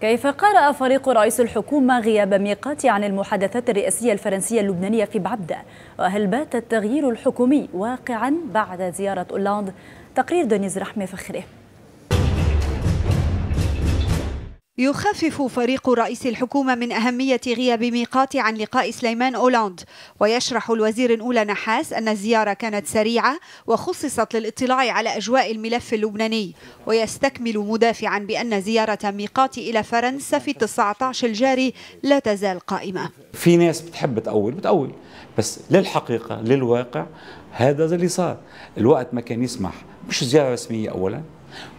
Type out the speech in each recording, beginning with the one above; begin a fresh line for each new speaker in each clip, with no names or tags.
كيف قرأ فريق رئيس الحكومة غياب ميقاتي عن المحادثات الرئاسية الفرنسية اللبنانية في بعبدة؟ وهل بات التغيير الحكومي واقعا بعد زيارة أولاند؟ تقرير دونيز رحمة فخري يخفف فريق رئيس الحكومة من أهمية غياب ميقات عن لقاء سليمان أولاند ويشرح الوزير الأولى نحاس أن الزيارة كانت سريعة وخصصت للاطلاع على أجواء الملف اللبناني ويستكمل مدافعا بأن زيارة ميقات إلى فرنسا في 19 الجاري لا تزال قائمة
في ناس بتحب تأول بتأول بس للحقيقة للواقع هذا اللي صار الوقت ما كان يسمح مش زيارة رسمية أولا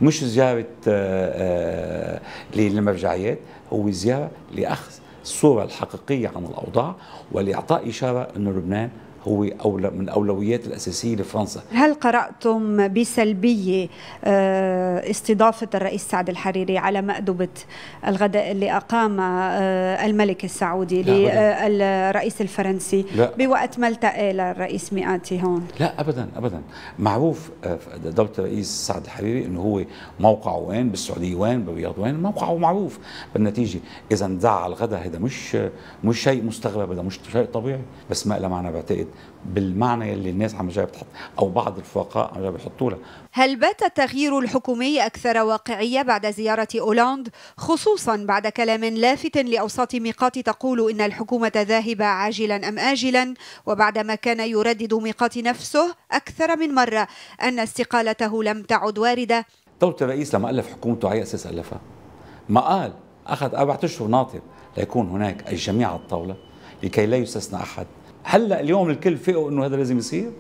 مش زيارة آه، آه، للمرجعيات هو زيارة لأخذ الصورة الحقيقية عن الأوضاع ولإعطاء إشارة أن لبنان هو أولى من الأولويات الأساسية لفرنسا
هل قرأتم بسلبية آه، استضافة الرئيس سعد الحريري على مأدبة الغداء اللي أقام آه، الملك السعودي للرئيس آه، الفرنسي لا. بوقت ما التقى للرئيس مئاتي هون
لا أبدا أبدا معروف دولة الرئيس سعد الحريري أنه هو موقعه وين بالسعودية وين بالرياض وين موقعه معروف بالنتيجة إذا اندعى الغداء هذا مش مش شيء مستغرب هذا مش شيء طبيعي بس ما لها معنى بعتقد بالمعنى اللي الناس عم جاي بتحط او بعض الفقهاء عم جاي بيحطوا لها
هل بات التغيير الحكومي اكثر واقعيه بعد زياره اولاند خصوصا بعد كلام لافت لاوساط ميقات تقول ان الحكومه ذاهبه عاجلا ام اجلا وبعدما كان يردد ميقات نفسه اكثر من مره ان استقالته لم تعد وارده
دولة الرئيس لما الف حكومته على اساس الفها ما قال اخذ اربع اشهر ناطر ليكون هناك الجميع على الطاوله لكي لا يستثنى احد هلا اليوم الكل فقوا انه هذا لازم يصير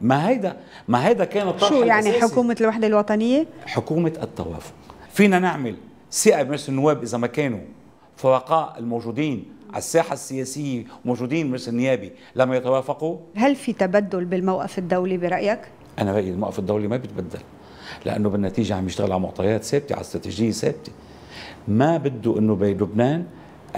ما هيدا ما هيدا كان الطرح شو يعني الأساسي.
حكومه الوحده الوطنيه
حكومه التوافق فينا نعمل ثقه بمجلس النواب اذا ما كانوا فرقاء الموجودين على الساحة السياسية موجودين مجلس النيابي لما يتوافقوا
هل في تبدل بالموقف الدولي برأيك؟
أنا رأيي الموقف الدولي ما بيتبدل لأنه بالنتيجة عم يشتغل على معطيات ثابتة على استراتيجية ثابتة ما بده أنه بلبنان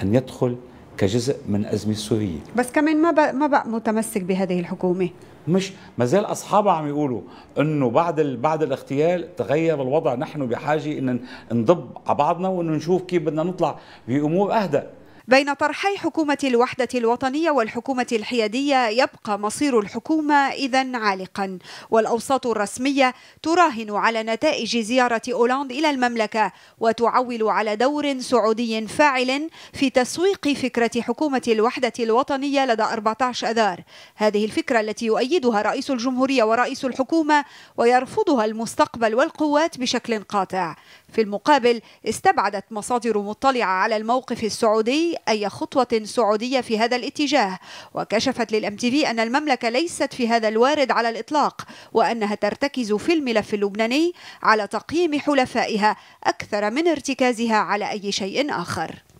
أن يدخل كجزء من أزمة سورية
بس كمان ما بقى ما بقى متمسك بهذه الحكومة
مش ما زال أصحابها عم يقولوا إنه بعد ال... بعد الاغتيال تغير الوضع نحن بحاجة إن نضب على بعضنا وإنه نشوف كيف بدنا نطلع بأمور أهدأ
بين طرحي
حكومة الوحدة الوطنية
والحكومة الحيادية يبقى مصير الحكومة إذا عالقا والأوساط الرسمية تراهن على نتائج زيارة أولاند إلى المملكة وتعول على دور سعودي فاعل في تسويق فكرة حكومة الوحدة الوطنية لدى 14 أذار هذه الفكرة التي يؤيدها رئيس الجمهورية ورئيس الحكومة ويرفضها المستقبل والقوات بشكل قاطع في المقابل استبعدت مصادر مطلعة على الموقف السعودي أي خطوة سعودية في هذا الاتجاه وكشفت للأم تي في أن المملكة ليست في هذا الوارد على الإطلاق وأنها ترتكز في الملف اللبناني على تقييم حلفائها أكثر من ارتكازها على أي شيء آخر